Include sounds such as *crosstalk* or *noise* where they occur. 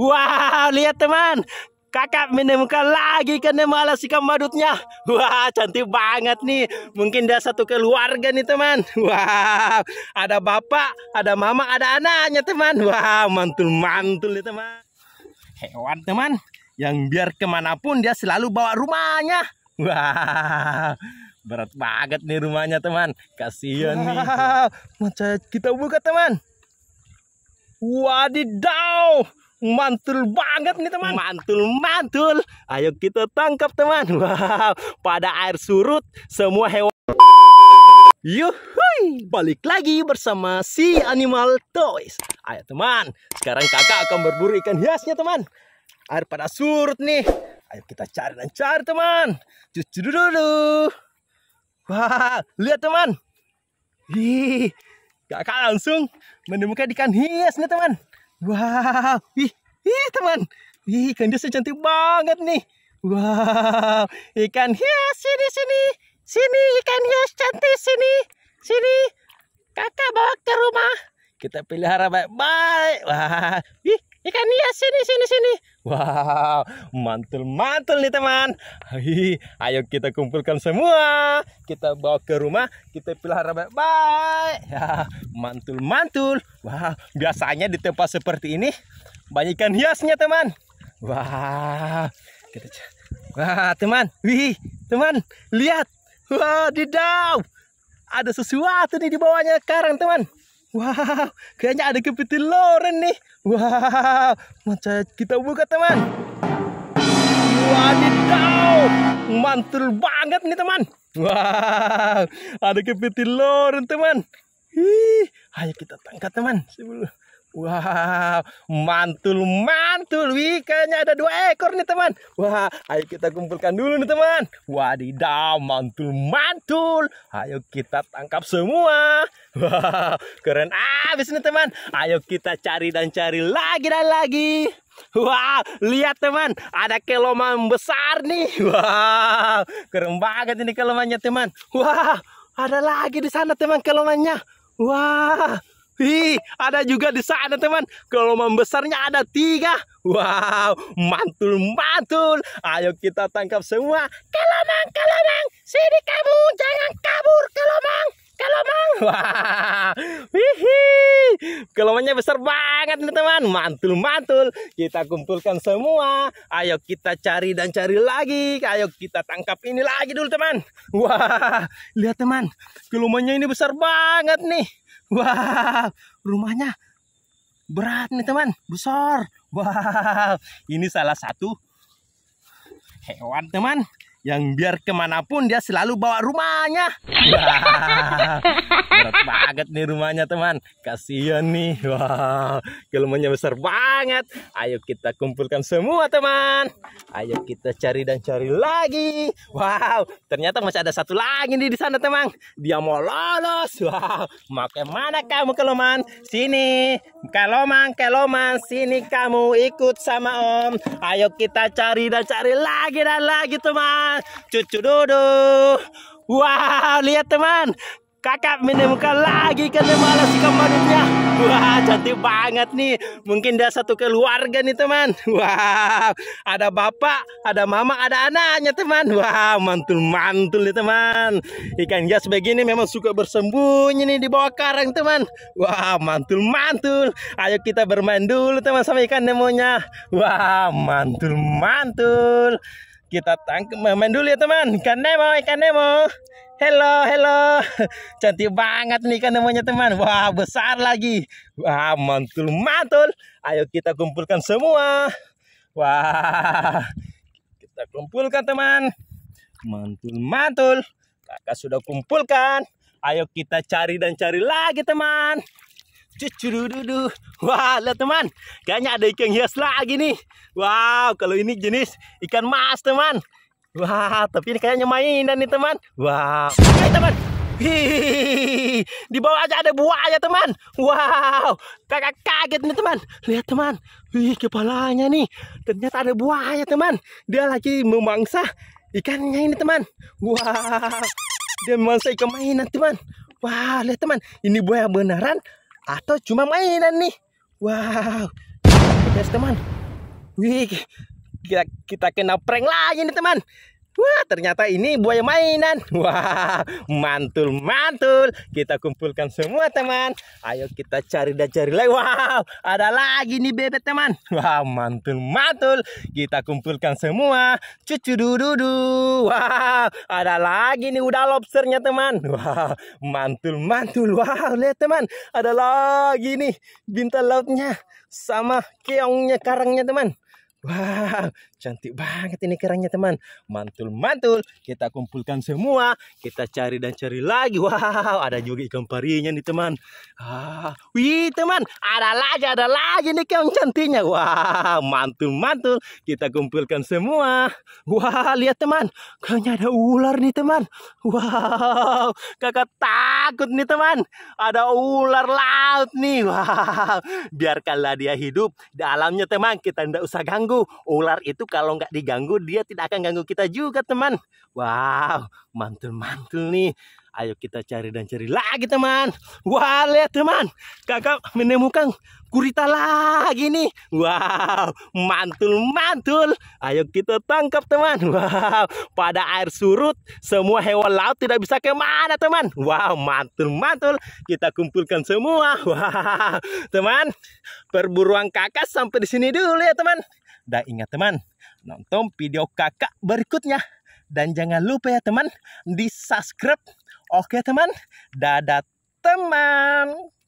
Wow, lihat teman. Kakak menemukan lagi malas sikap badutnya. Wah, cantik banget nih. Mungkin dia satu keluarga nih, teman. Wow, ada bapak, ada mama, ada anaknya, teman. Wah, wow, mantul-mantul nih, teman. Hewan, teman. Yang biar kemanapun dia selalu bawa rumahnya. Wah, wow, berat banget nih rumahnya, teman. Kasihan nih. Wow, kita buka, teman. Wadidaw mantul banget nih teman mantul mantul ayo kita tangkap teman *laughs* wow pada air surut semua hewan Yuhui, balik lagi bersama si Animal Toys. Ayo teman, sekarang kakak akan berburu ikan hiasnya teman. Air pada surut nih. Ayo kita cari dan cari teman. Cucu dulu. Wah, lihat teman. hi, kakak langsung menemukan ikan hias nih teman. Wow, ih, ih teman, ih dia cantik banget nih. Wow, ikan hias sini sini, sini ikan hias cantik sini, sini. Kakak bawa ke rumah. Kita pelihara baik-baik. Wah, ih ikan hias sini sini sini. Wow, mantul-mantul nih teman. Hi, ayo kita kumpulkan semua. Kita bawa ke rumah, kita pelihara baik-baik. Ya, mantul-mantul. Wah, wow, biasanya di tempat seperti ini banyak hiasnya teman. Wah, wow, kita Wah, teman. Wih, teman, lihat. Wah, wow, didau. Ada sesuatu nih di bawahnya sekarang, teman. Wow, kayaknya ada kepiting loren nih. Wow, macam kita buka teman. Wadidaw, mantul banget nih teman. Wow, ada kepiting loren teman. Hi, ayo kita tangkap teman sebelum Wow, mantul mantul. Wih, kayaknya ada dua ekor nih teman. Wah, ayo kita kumpulkan dulu nih teman. Wadidaw, mantul mantul. Ayo kita tangkap semua. Wow, keren abis nih teman. Ayo kita cari dan cari lagi dan lagi. Wah, wow, lihat teman, ada kelomang besar nih. Wow, keren banget ini kelomangnya teman. Wah, wow, ada lagi di sana teman kelomangnya. Wah. Wow. Hi, ada juga di sana teman. Kalau membesarnya ada tiga. Wow, mantul mantul. Ayo kita tangkap semua. Kelomang, kelomang, sini kamu, jangan kabur, kelomang, kelomang. *laughs* Wah, wow. hihi, kelomangnya besar banget nih teman. Mantul mantul. Kita kumpulkan semua. Ayo kita cari dan cari lagi. Ayo kita tangkap ini lagi dulu teman. Wah, wow. lihat teman, gelombangnya ini besar banget nih. Wow, rumahnya berat nih teman, besar. Wow, ini salah satu hewan teman yang biar kemanapun dia selalu bawa rumahnya. Wow berat banget nih rumahnya teman. Kasihan nih. wow, kelemahnya besar banget. Ayo kita kumpulkan semua teman. Ayo kita cari dan cari lagi. Wow, ternyata masih ada satu lagi nih di sana teman. Dia mau lolos. Wow, makai mana kamu keloman? Sini. Keloman, keloman. Sini kamu ikut sama om. Ayo kita cari dan cari lagi dan lagi teman. Cucu dodo Wow, lihat teman, Kakak menemukan lagi kenemala si kemarinnya. Wah, cantik banget nih. Mungkin dia satu keluarga nih, teman. Wah, ada bapak, ada mama, ada anaknya, teman. Wah, mantul-mantul nih, teman. Ikan hias begini memang suka bersembunyi nih di bawah karang, teman. Wah, mantul-mantul. Ayo kita bermain dulu, teman, sama ikan nemonya. Wah, mantul-mantul. Kita tangkap main dulu ya, teman. Ikan demo, ikan demo. Hello, hello. *laughs* Cantik banget nih kan namanya teman. Wah, besar lagi. Wah, mantul, mantul. Ayo kita kumpulkan semua. Wah, kita kumpulkan teman. Mantul, mantul. Kakak sudah kumpulkan. Ayo kita cari dan cari lagi teman. Cucurududu. Wah, lihat teman. Kayaknya ada ikan hias lagi nih. Wow, kalau ini jenis ikan mas teman. Wah, tapi ini kayaknya mainan nih teman. Wow. Hai teman. Hihihi. Di bawah aja ada buaya teman. Wow. Kakak kaget nih teman. Lihat teman. Wih, kepalanya nih. Ternyata ada buaya teman. Dia lagi memangsa ikannya ini teman. Wow. Dia memangsa ikan mainan teman. Wah, wow, lihat teman. Ini buaya beneran atau cuma mainan nih. Wow. Lihat teman. Wih, kita, kita kena prank lagi nih teman Wah ternyata ini buaya mainan *laughs* Wah mantul mantul Kita kumpulkan semua teman Ayo kita cari dan cari lagi Wow ada lagi nih bebek teman Wah mantul mantul Kita kumpulkan semua Cucu dududu Wow ada lagi nih udah lobsternya teman Wah mantul mantul Wow lihat teman Ada lagi nih bintang lautnya Sama keongnya karangnya teman Wow, cantik banget ini kerangnya teman. Mantul, mantul. Kita kumpulkan semua. Kita cari dan cari lagi. Wow, ada juga ikan parinya nih teman. Ah, wih teman, ada lagi, ada lagi nih keong cantiknya. Wow, mantul, mantul. Kita kumpulkan semua. Wah, wow, lihat teman. Kayaknya ada ular nih teman. Wow, kakak takut nih teman. Ada ular laut nih. Wow, biarkanlah dia hidup. Dalamnya teman, kita tidak usah ganggu diganggu. Ular itu kalau nggak diganggu, dia tidak akan ganggu kita juga, teman. Wow, mantul-mantul nih. Ayo kita cari dan cari lagi, teman. Wah, lihat, teman. Kakak menemukan gurita lagi nih. Wow, mantul-mantul. Ayo kita tangkap, teman. Wow, pada air surut, semua hewan laut tidak bisa kemana, teman. Wow, mantul-mantul. Kita kumpulkan semua. Wow, teman. Perburuan kakak sampai di sini dulu ya, teman. Dan ingat teman, nonton video kakak berikutnya. Dan jangan lupa ya teman, di subscribe. Oke teman, dadah teman.